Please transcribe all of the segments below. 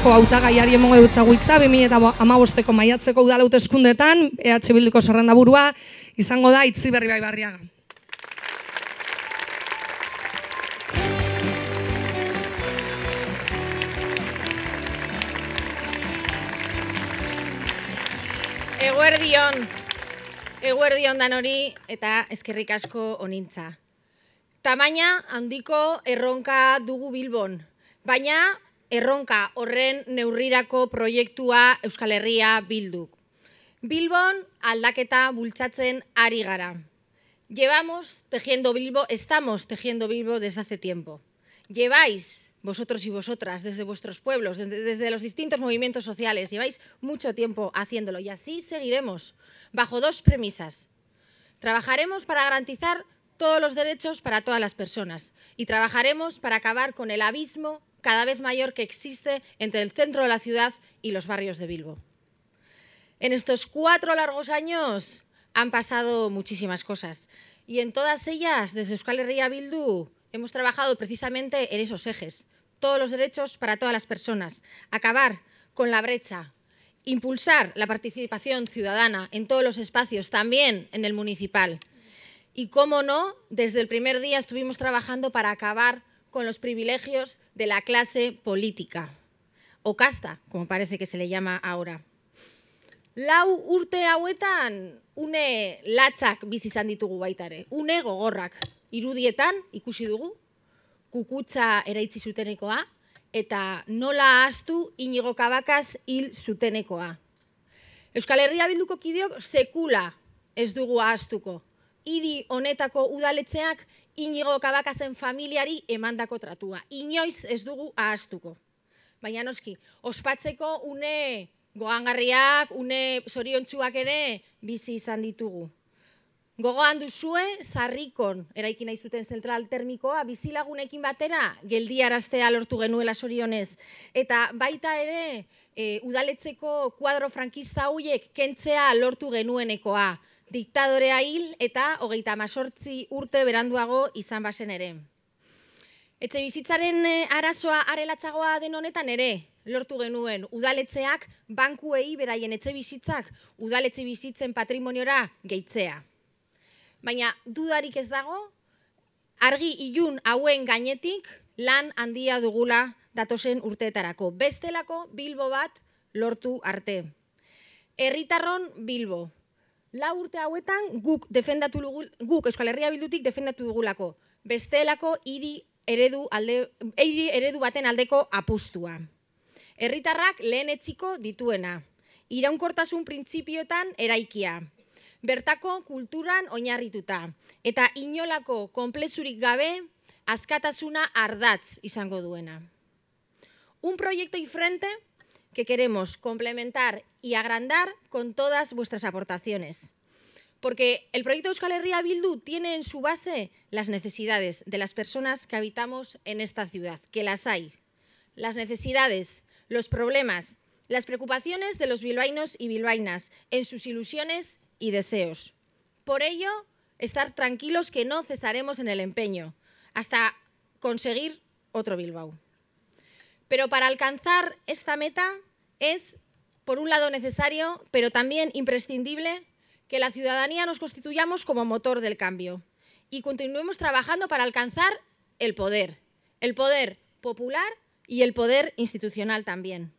Europako hautagaiari emongo dut zaguitza, 2000 eta amabosteko maiatzeko udala eskundetan, EH Bilduko zerrenda burua, izango da itzi berri bai barriaga. Eguerdion, eguerdion dan hori eta eskerrik asko onintza. Tamaina handiko erronka dugu Bilbon, baina erronka horren Neuríraco, proiektua Euskal Herria bilduk. Bilbon aldaketa bultzatzen ari Llevamos tejiendo Bilbo, estamos tejiendo Bilbo desde hace tiempo. Lleváis vosotros y vosotras, desde vuestros pueblos, desde, los distintos movimientos sociales. Lleváis mucho tiempo haciéndolo y así seguiremos, bajo dos premisas. Trabajaremos para garantizar todos los derechos para todas las personas y trabajaremos para acabar con el abismo cada vez mayor que existe entre el centro de la ciudad y los barrios de Bilbo. En estos cuatro largos años han pasado muchísimas cosas y en todas ellas, desde Euskal Herria Bildu, hemos trabajado precisamente en esos ejes. Todos los derechos para todas las personas, acabar con la brecha, impulsar la participación ciudadana en todos los espacios, también en el municipal. Y cómo no, desde el primer día estuvimos trabajando para acabar con los privilegios de la clase política, o casta, como parece que se le llama ahora. Lau urte hauetan une latzak bizi izan ditugu baitare, une gogorrak. Irudietan ikusi dugu, kukutza eraitzi zutenekoa, eta nola astu inigo kabakaz hil zutenekoa. Euskal Herria bilduko kideok sekula ez dugu ahaztuko. Idi honetako udaletzeak inigo kabakazen familiari emandako tratua. Inoiz ez dugu ahastuko. Baina noski, ospatzeko une goangarriak, une zoriontsuak ere bizi izan ditugu. Gogoan duzue, zarrikon, eraiki nahi zuten zentral termikoa, bizilagunekin batera, geldiaraztea lortu genuela sorionez. Eta baita ere, eh, udaletzeko kuadro frankista hauek kentzea lortu genuenekoa diktadorea hil eta hogeita masortzi urte beranduago izan basen ere. Etxe bizitzaren eh, arazoa arelatzagoa den honetan ere, lortu genuen udaletzeak bankuei beraien etxe bizitzak udaletzi bizitzen patrimoniora gehitzea. Baina dudarik ez dago, argi ilun hauen gainetik lan handia dugula datosen urteetarako. Bestelako bilbo bat lortu arte. Erritarron bilbo lau urte hauetan guk defendatu lugu, guk Euskal Herria Bildutik defendatu dugulako. Bestelako hiri eredu alde, hiri eredu baten aldeko apustua. Herritarrak lehen etziko dituena. Iraunkortasun printzipioetan eraikia. Bertako kulturan oinarrituta. Eta inolako konplexurik gabe askatasuna ardatz izango duena. Un proiektu ifrente, queremos complementar y agrandar con todas vuestras aportaciones. Porque el proyecto Euskal Herria Bildu tiene en su base las necesidades de las personas que habitamos en esta ciudad, que las hay. Las necesidades, los problemas, las preocupaciones de los bilbainos y bilbainas en sus ilusiones y deseos. Por ello, estar tranquilos que no cesaremos en el empeño hasta conseguir otro Bilbao. Pero para alcanzar esta meta es, por un lado, necesario, pero también imprescindible que la ciudadanía nos constituyamos como motor del cambio y continuemos trabajando para alcanzar el poder, el poder popular y el poder institucional también.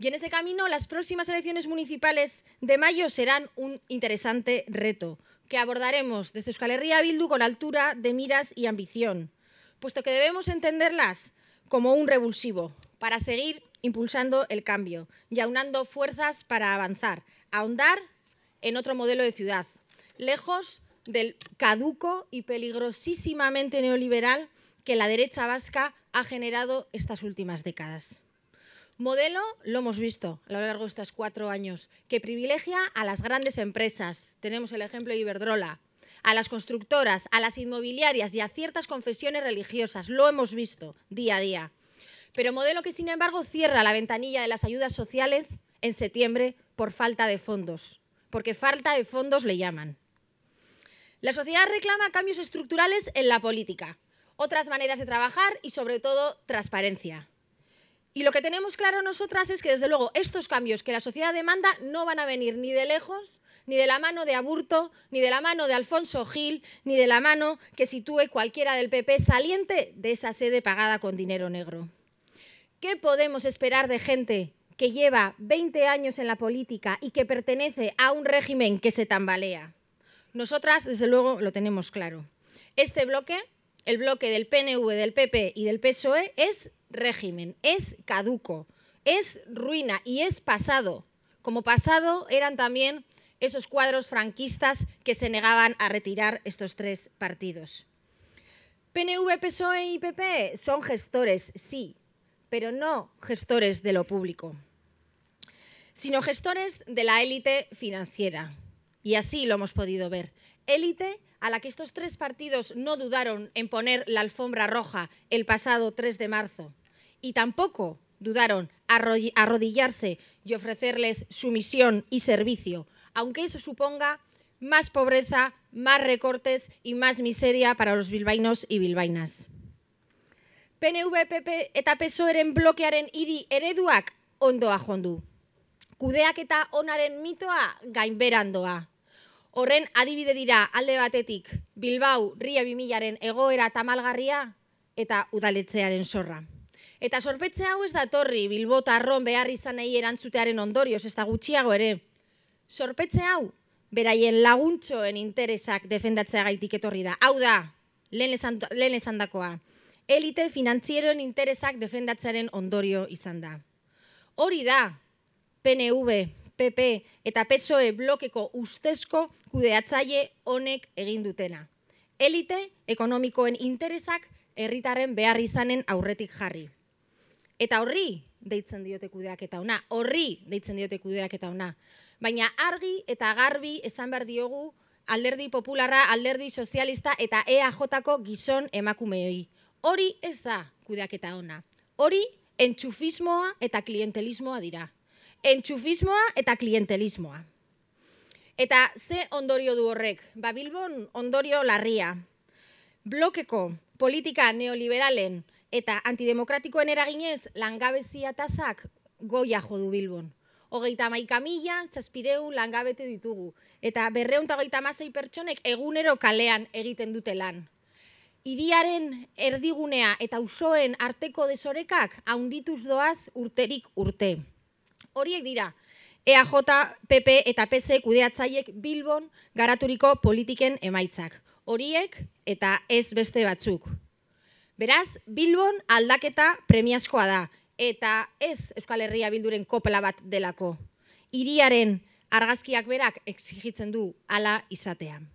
Y en ese camino, las próximas elecciones municipales de mayo serán un interesante reto que abordaremos desde Euskal Herria Bildu con altura de miras y ambición, puesto que debemos entenderlas como un revulsivo para seguir impulsando el cambio y aunando fuerzas para avanzar, ahondar en otro modelo de ciudad, lejos del caduco y peligrosísimamente neoliberal que la derecha vasca ha generado estas últimas décadas. Modelo, lo hemos visto a lo largo de estos cuatro años, que privilegia a las grandes empresas. Tenemos el ejemplo de Iberdrola, a las constructoras, a las inmobiliarias y a ciertas confesiones religiosas. Lo hemos visto día a día pero modelo que sin embargo cierra la ventanilla de las ayudas sociales en septiembre por falta de fondos, porque falta de fondos le llaman. La sociedad reclama cambios estructurales en la política, otras maneras de trabajar y sobre todo transparencia. Y lo que tenemos claro nosotras es que desde luego estos cambios que la sociedad demanda no van a venir ni de lejos, ni de la mano de Aburto, ni de la mano de Alfonso Gil, ni de la mano que sitúe cualquiera del PP saliente de esa sede pagada con dinero negro. ¿Qué podemos esperar de gente que lleva 20 años en la política y que pertenece a un régimen que se tambalea? Nosotras, desde luego, lo tenemos claro. Este bloque, el bloque del PNV, del PP y del PSOE, es régimen, es caduco, es ruina y es pasado. Como pasado eran también esos cuadros franquistas que se negaban a retirar estos tres partidos. PNV, PSOE y PP son gestores, sí, pero no gestores de lo público, sino gestores de la élite financiera. Y así lo hemos podido ver. Élite a la que estos tres partidos no dudaron en poner la alfombra roja el pasado 3 de marzo. Y tampoco dudaron arrodillarse y ofrecerles sumisión y servicio, aunque eso suponga más pobreza, más recortes y más miseria para los bilbainos y bilbainas. PNV, PP eta PSOEren blokearen hiri ereduak ondoa jondu. Kudeak eta onaren mitoa gainberandoa. Horren adibide dira alde batetik Bilbau, Ria Bimilaren egoera tamalgarria eta udaletzearen sorra. Eta sorpetze hau ez da torri Bilbota arron behar izan nahi erantzutearen ondorioz, ez da gutxiago ere. Sorpetze hau, beraien laguntxoen interesak defendatzea gaitik etorri da. Hau da, lehen lehen esan dakoa elite finantzieroen interesak defendatzaren ondorio izan da. Hori da, PNV, PP eta PSOE blokeko ustezko kudeatzaile honek egin dutena. Elite ekonomikoen interesak herritarren behar izanen aurretik jarri. Eta horri deitzen diote kudeak eta ona, horri deitzen diote kudeak eta ona. Baina argi eta garbi esan behar diogu alderdi popularra, alderdi sozialista eta EAJ-ko gizon emakumeoi hori ez da kudeaketa ona. Hori entxufismoa eta klientelismoa dira. Entxufismoa eta klientelismoa. Eta ze ondorio du horrek? Ba Bilbon ondorio larria. Blokeko politika neoliberalen eta antidemokratikoen eraginez langabezia tasak goia jo du Bilbon. Hogeita maika mila, zazpireu langabete ditugu. Eta berreuntagoita mazai pertsonek egunero kalean egiten dute lan. Iriaren erdigunea eta usoen arteko desorekak haundituz doaz urterik urte. Horiek dira, EAJ, PP eta PC kudeatzaiek bilbon garaturiko politiken emaitzak. Horiek eta ez beste batzuk. Beraz, bilbon aldaketa premiazkoa da eta ez Euskal Herria Bilduren kopela bat delako. Iriaren argazkiak berak exigitzen du ala izatean.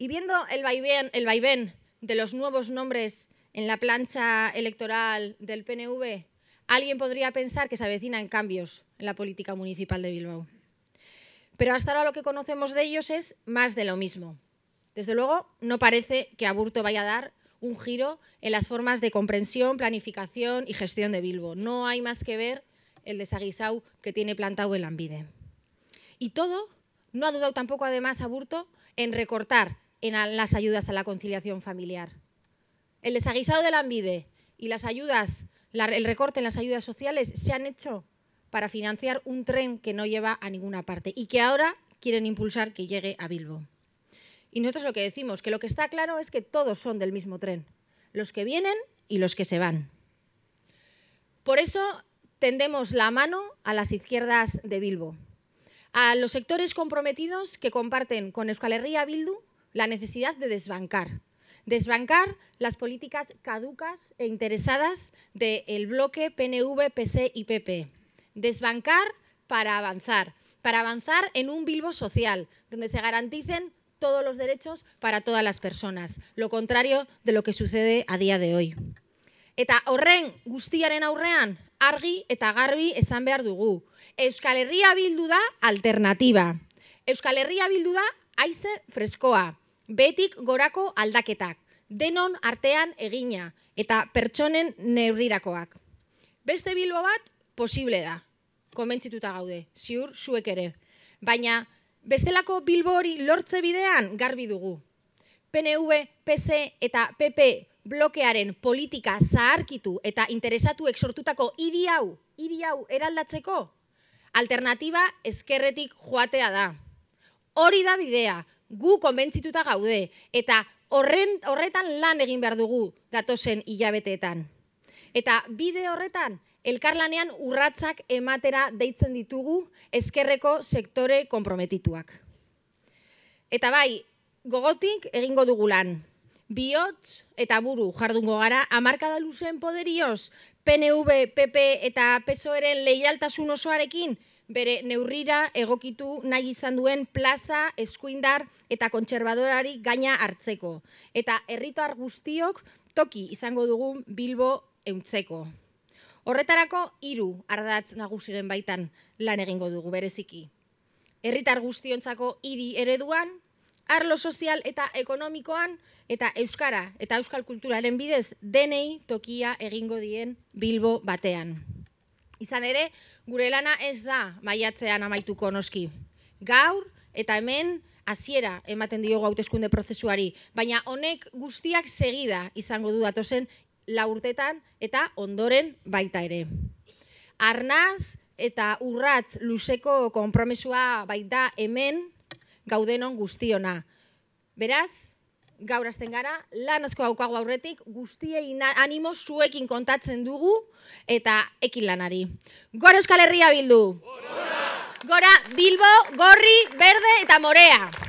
Y viendo el vaivén, el vaivén de los nuevos nombres en la plancha electoral del PNV, alguien podría pensar que se avecinan cambios en la política municipal de Bilbao. Pero hasta ahora lo que conocemos de ellos es más de lo mismo. Desde luego, no parece que Aburto vaya a dar un giro en las formas de comprensión, planificación y gestión de Bilbo. No hay más que ver el Saguisau que tiene plantado el Ambide. Y todo, no ha dudado tampoco además Aburto en recortar en las ayudas a la conciliación familiar. El desaguisado de la y las ayudas, el recorte en las ayudas sociales se han hecho para financiar un tren que no lleva a ninguna parte y que ahora quieren impulsar que llegue a Bilbo. Y nosotros lo que decimos, que lo que está claro es que todos son del mismo tren, los que vienen y los que se van. Por eso tendemos la mano a las izquierdas de Bilbo, a los sectores comprometidos que comparten con Euskal Bildu la necesidad de desbancar. Desbancar las políticas caducas e interesadas del bloque PNV, PC e y PP. Desbancar para avanzar, para avanzar en un Bilbo social, donde se garanticen todos los derechos para todas las personas, lo contrario de lo que sucede a día de hoy. Eta horren guztiaren aurrean, argi eta garbi esan behar dugu. Euskal alternativa. Euskal Herria bildu da aize freskoa. Betik gorako aldaketak, denon artean egina eta pertsonen neurrirakoak. Beste bilbo bat posible da. Komentzituta gaude, ziur zuek ere. Baina bestelako bilbo hori lortze bidean garbi dugu. PNV, PC eta PP blokearen politika zaharkitu eta interesatuek sortutako idiau, hau, hiri hau eraldatzeko alternativa ezkerretik joatea da. Hori da bidea, gu konbentzituta gaude, eta horren, horretan lan egin behar dugu datosen hilabeteetan. Eta bide horretan, elkarlanean urratzak ematera deitzen ditugu ezkerreko sektore komprometituak. Eta bai, gogotik egingo dugu lan. Biotz eta buru jardungo gara, amarkada luzen poderioz, PNV, PP eta PSOEren leialtasun osoarekin, bere neurrira egokitu nahi izan duen plaza, eskuindar eta kontserbadorari gaina hartzeko. Eta herritar guztiok toki izango dugun bilbo euntzeko. Horretarako hiru ardatz nagusiren baitan lan egingo dugu bereziki. Herritar guztiontzako hiri ereduan, arlo sozial eta ekonomikoan eta euskara eta euskal kulturaren bidez denei tokia egingo dien bilbo batean. Izan ere, gure lana ez da maiatzean amaituko noski. Gaur eta hemen hasiera ematen diogu hauteskunde prozesuari, baina honek guztiak segida izango du datozen laurtetan eta ondoren baita ere. Arnaz eta urratz luzeko konpromesua baita hemen gaudenon guztiona. Beraz, gaur azten gara, lan asko haukagu aurretik, guztiei animo zuekin kontatzen dugu eta ekin lanari. Gora Euskal Herria bildu! Gora! Gora Bilbo, Gorri, Berde eta Morea!